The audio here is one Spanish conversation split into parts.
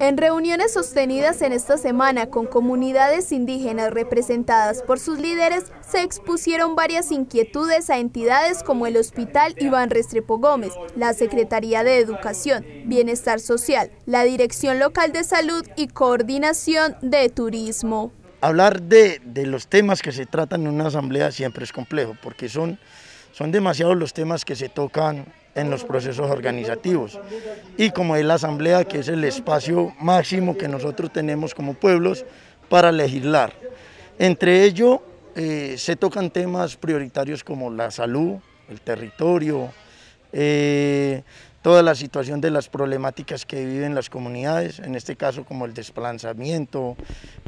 En reuniones sostenidas en esta semana con comunidades indígenas representadas por sus líderes, se expusieron varias inquietudes a entidades como el Hospital Iván Restrepo Gómez, la Secretaría de Educación, Bienestar Social, la Dirección Local de Salud y Coordinación de Turismo. Hablar de, los temas que se tratan en una asamblea siempre es complejo, porque son, son demasiados los temas que se tocan en los procesos organizativos. Y como es la asamblea, que es el espacio máximo que nosotros tenemos como pueblos para legislar. Entre ello eh, se tocan temas prioritarios como la salud, el territorio, eh, toda la situación de las problemáticas que viven las comunidades, en este caso como el desplazamiento,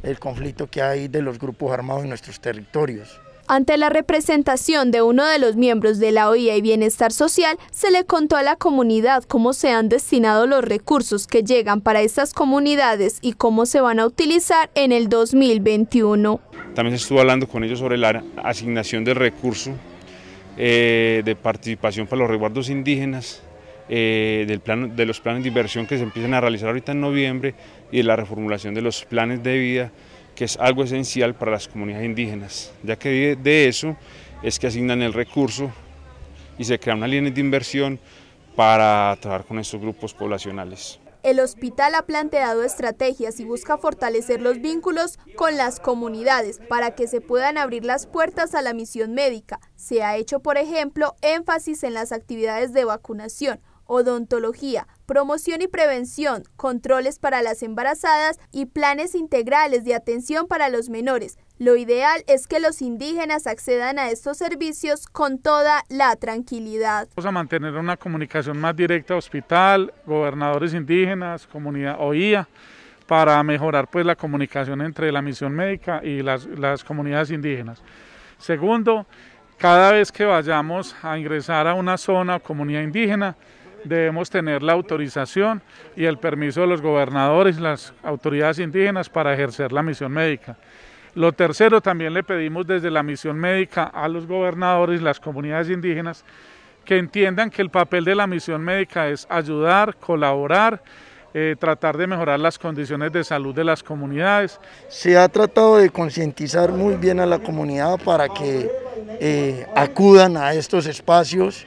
el conflicto que hay de los grupos armados en nuestros territorios. Ante la representación de uno de los miembros de la OIA y Bienestar Social, se le contó a la comunidad cómo se han destinado los recursos que llegan para estas comunidades y cómo se van a utilizar en el 2021. También se estuvo hablando con ellos sobre la asignación de recursos eh, de participación para los resguardos indígenas, eh, del plan, de los planes de inversión que se empiezan a realizar ahorita en noviembre y de la reformulación de los planes de vida que es algo esencial para las comunidades indígenas, ya que de eso es que asignan el recurso y se crea una línea de inversión para trabajar con estos grupos poblacionales. El hospital ha planteado estrategias y busca fortalecer los vínculos con las comunidades para que se puedan abrir las puertas a la misión médica. Se ha hecho, por ejemplo, énfasis en las actividades de vacunación, odontología, promoción y prevención, controles para las embarazadas y planes integrales de atención para los menores. Lo ideal es que los indígenas accedan a estos servicios con toda la tranquilidad. Vamos a mantener una comunicación más directa hospital, gobernadores indígenas, comunidad OIA para mejorar pues la comunicación entre la misión médica y las comunidades indígenas. Segundo, cada vez que vayamos a ingresar a una zona o comunidad indígena, debemos tener la autorización y el permiso de los gobernadores y las autoridades indígenas para ejercer la misión médica. Lo tercero, también le pedimos desde la misión médica a los gobernadores y las comunidades indígenas que entiendan que el papel de la misión médica es ayudar, colaborar, eh, tratar de mejorar las condiciones de salud de las comunidades. Se ha tratado de concientizar muy bien a la comunidad para que eh, acudan a estos espacios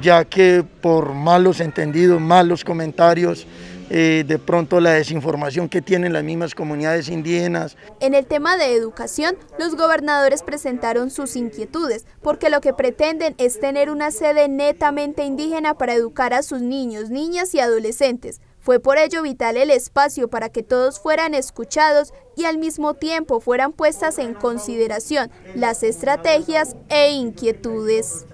ya que por malos entendidos, malos comentarios, eh, de pronto la desinformación que tienen las mismas comunidades indígenas. En el tema de educación, los gobernadores presentaron sus inquietudes, porque lo que pretenden es tener una sede netamente indígena para educar a sus niños, niñas y adolescentes. Fue por ello vital el espacio para que todos fueran escuchados y al mismo tiempo fueran puestas en consideración las estrategias e inquietudes.